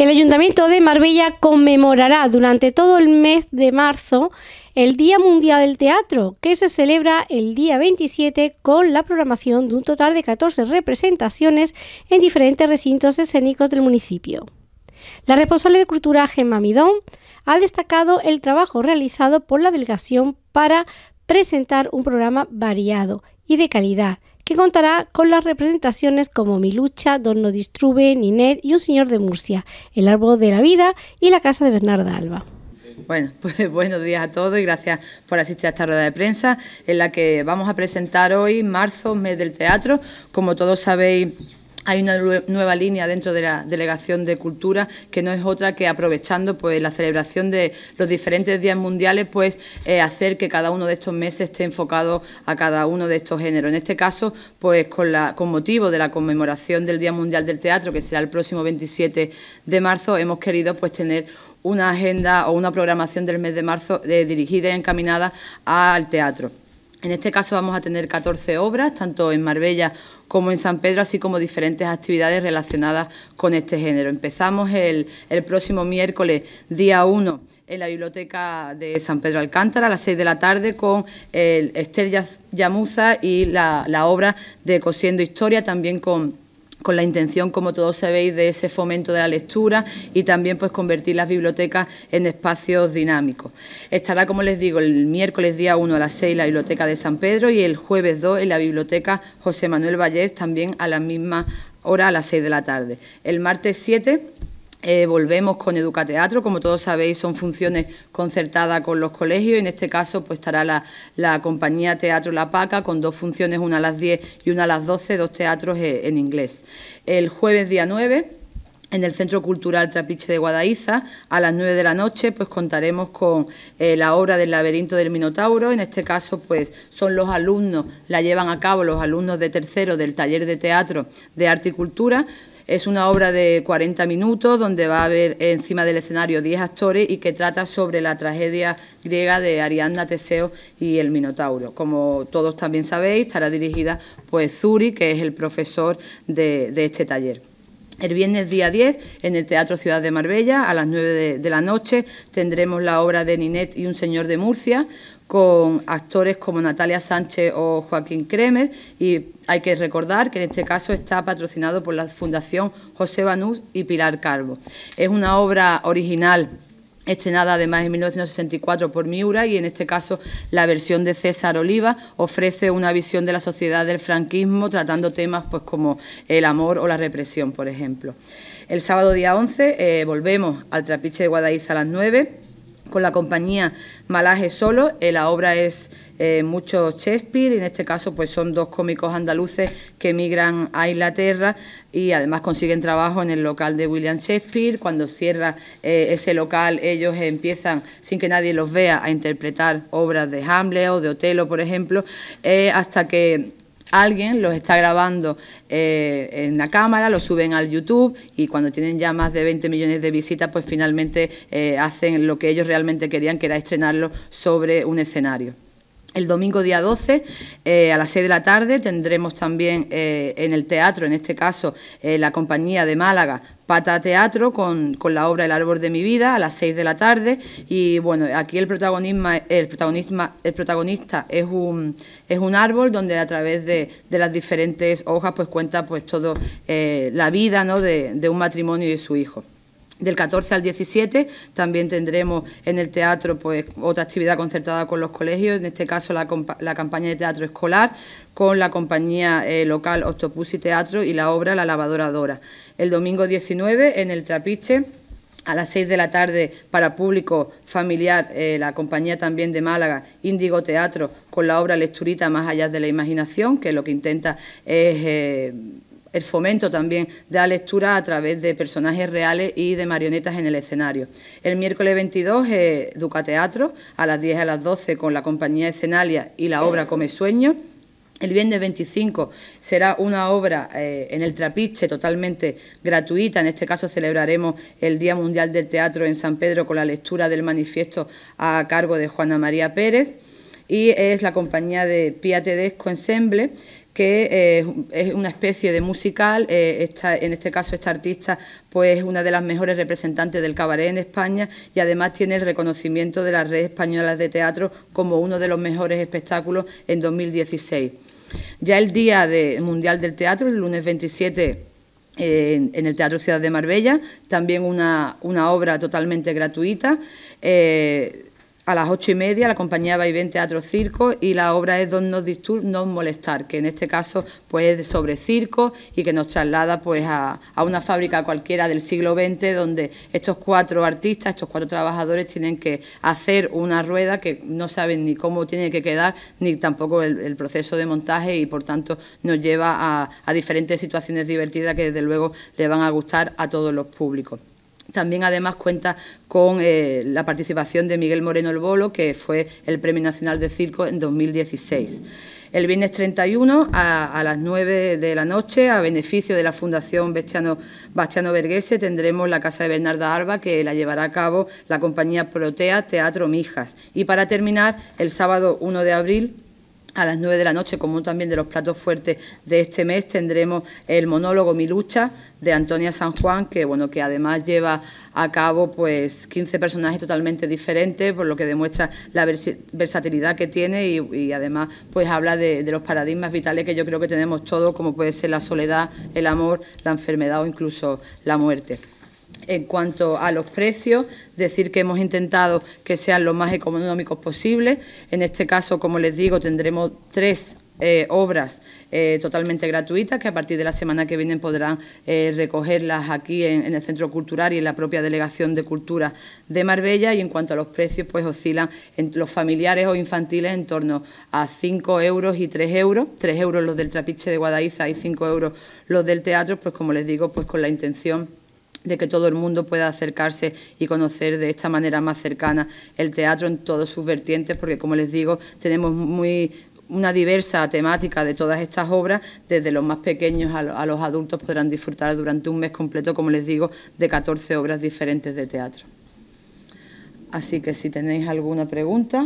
El Ayuntamiento de Marbella conmemorará durante todo el mes de marzo el Día Mundial del Teatro, que se celebra el día 27 con la programación de un total de 14 representaciones en diferentes recintos escénicos del municipio. La responsable de Cultura, Gemma Midón, ha destacado el trabajo realizado por la delegación para presentar un programa variado y de calidad que contará con las representaciones como Mi Lucha, Don No Distrube, Ninet y Un Señor de Murcia, El Árbol de la Vida y La Casa de Bernarda Alba. Bueno, pues buenos días a todos y gracias por asistir a esta rueda de prensa en la que vamos a presentar hoy, marzo, mes del teatro. Como todos sabéis, hay una nueva línea dentro de la Delegación de Cultura que no es otra que aprovechando pues la celebración de los diferentes días mundiales pues eh, hacer que cada uno de estos meses esté enfocado a cada uno de estos géneros. En este caso pues con, la, con motivo de la conmemoración del Día Mundial del Teatro que será el próximo 27 de marzo hemos querido pues tener una agenda o una programación del mes de marzo eh, dirigida y encaminada al teatro. En este caso vamos a tener 14 obras, tanto en Marbella como en San Pedro, así como diferentes actividades relacionadas con este género. Empezamos el, próximo miércoles, día 1, en la Biblioteca de San Pedro Alcántara, a las 6 de la tarde, con el Esther Yamuza y la, la obra de Cosiendo Historia, también con con la intención, como todos sabéis, de ese fomento de la lectura y también pues convertir las bibliotecas en espacios dinámicos. Estará, como les digo, el miércoles día 1 a las 6 la Biblioteca de San Pedro y el jueves 2 en la Biblioteca José Manuel Vallés, también a la misma hora, a las 6 de la tarde. El martes 7 eh, volvemos con Educateatro, como todos sabéis son funciones concertadas con los colegios, en este caso pues estará la, la, compañía Teatro La Paca con dos funciones, una a las 10 y una a las 12, dos teatros eh, en inglés. El jueves día 9 en el Centro Cultural Trapiche de Guadaiza, a las 9 de la noche, pues contaremos con eh, la obra del laberinto del Minotauro. En este caso, pues son los alumnos, la llevan a cabo los alumnos de tercero del taller de teatro de arte y cultura. Es una obra de 40 minutos donde va a haber encima del escenario 10 actores y que trata sobre la tragedia griega de Ariadna, Teseo y el Minotauro. Como todos también sabéis, estará dirigida pues Zuri, que es el profesor de, de este taller. El viernes día 10, en el Teatro Ciudad de Marbella, a las 9 de, la noche, tendremos la obra de Ninette y un señor de Murcia, con actores como Natalia Sánchez o Joaquín Kremer. Y hay que recordar que en este caso está patrocinado por la Fundación José Banús y Pilar Calvo. Es una obra original estrenada además en 1964 por Miura y en este caso la versión de César Oliva ofrece una visión de la sociedad del franquismo tratando temas pues como el amor o la represión, por ejemplo. El sábado día 11 eh, volvemos al Trapiche de Guadalix a las 9 con la compañía Malaje Solo. Eh, la obra es eh, mucho Shakespeare y en este caso pues son dos cómicos andaluces que emigran a Inglaterra y además consiguen trabajo en el local de William Shakespeare. Cuando cierra eh, ese local ellos empiezan, sin que nadie los vea, a interpretar obras de Hamlet o de Otelo, por ejemplo, hasta que alguien los está grabando eh, en la cámara, los suben al YouTube y cuando tienen ya más de 20 millones de visitas, pues finalmente eh, hacen lo que ellos realmente querían, que era estrenarlo sobre un escenario. El domingo día 12 eh, a las 6 de la tarde tendremos también eh, en el teatro, en este caso eh, la compañía de Málaga, Pata Teatro, con, la obra El árbol de mi vida a las 6 de la tarde. Y bueno, aquí el, protagonismo, el, el protagonista es un, es un árbol donde a través de, las diferentes hojas pues cuenta pues toda la vida ¿no? de, de un matrimonio y de su hijo. Del 14 al 17 también tendremos en el teatro pues otra actividad concertada con los colegios, en este caso la, campaña de teatro escolar con la compañía eh, local Octopus y Teatro y la obra La Lavadora Dora. El domingo 19 en el Trapiche a las 6 de la tarde para público familiar, eh, la compañía también de Málaga, Índigo Teatro, con la obra Lecturita Más allá de la imaginación, que lo que intenta es... Eh, el fomento también de la lectura a través de personajes reales y de marionetas en el escenario. El miércoles 22, Duca Teatro... a las 10 a las 12 con la compañía Escenalia y la obra Come Sueño... El viernes 25 será una obra eh, en el Trapiche totalmente gratuita. En este caso celebraremos el Día Mundial del Teatro en San Pedro con la lectura del manifiesto a cargo de Juana María Pérez y es la compañía de Pia Tedesco Ensemble que eh, es una especie de musical. Eh, en este caso, esta artista pues, es una de las mejores representantes del cabaret en España y además tiene el reconocimiento de las redes españolas de Teatro como uno de los mejores espectáculos en 2016. Ya el Día Mundial del Teatro, el lunes 27 eh, en, el Teatro Ciudad de Marbella, también una, obra totalmente gratuita. A las ocho y media la compañía va y en Teatro Circo y la obra es Don nos disturb, No molestar, que en este caso pues es sobre circo y que nos traslada pues a, una fábrica cualquiera del siglo XX donde estos cuatro artistas, estos cuatro trabajadores tienen que hacer una rueda que no saben ni cómo tiene que quedar ni tampoco el, proceso de montaje y por tanto nos lleva a, a diferentes situaciones divertidas que desde luego le van a gustar a todos los públicos. También además cuenta con eh, la participación de Miguel Moreno el Bolo, que fue el Premio Nacional de Circo en 2016. El viernes 31 a, las 9 de la noche, a beneficio de la Fundación Bastiano, Bastiano tendremos la Casa de Bernarda Alba, que la llevará a cabo la compañía Protea Teatro Mijas. Y para terminar, el sábado 1 de abril a las 9 de la noche, como también de los platos fuertes de este mes, tendremos el monólogo Mi lucha de Antonia San Juan, que bueno, que además lleva a cabo pues 15 personajes totalmente diferentes, por lo que demuestra la versatilidad que tiene y, además pues habla de, los paradigmas vitales que yo creo que tenemos todos, como puede ser la soledad, el amor, la enfermedad o incluso la muerte. En cuanto a los precios, decir que hemos intentado que sean lo más económicos posible. En este caso, como les digo, tendremos tres eh, obras eh, totalmente gratuitas que a partir de la semana que viene podrán eh, recogerlas aquí en, el Centro Cultural y en la propia Delegación de Cultura de Marbella y en cuanto a los precios pues oscilan en los familiares o infantiles en torno a 5 euros y 3 euros, 3 euros los del trapiche de Guadaiza y 5 euros los del teatro, pues como les digo, pues con la intención de que todo el mundo pueda acercarse y conocer de esta manera más cercana el teatro en todas sus vertientes, porque como les digo, tenemos muy una diversa temática de todas estas obras, desde los más pequeños a, los adultos podrán disfrutar durante un mes completo, como les digo, de 14 obras diferentes de teatro. Así que si tenéis alguna pregunta...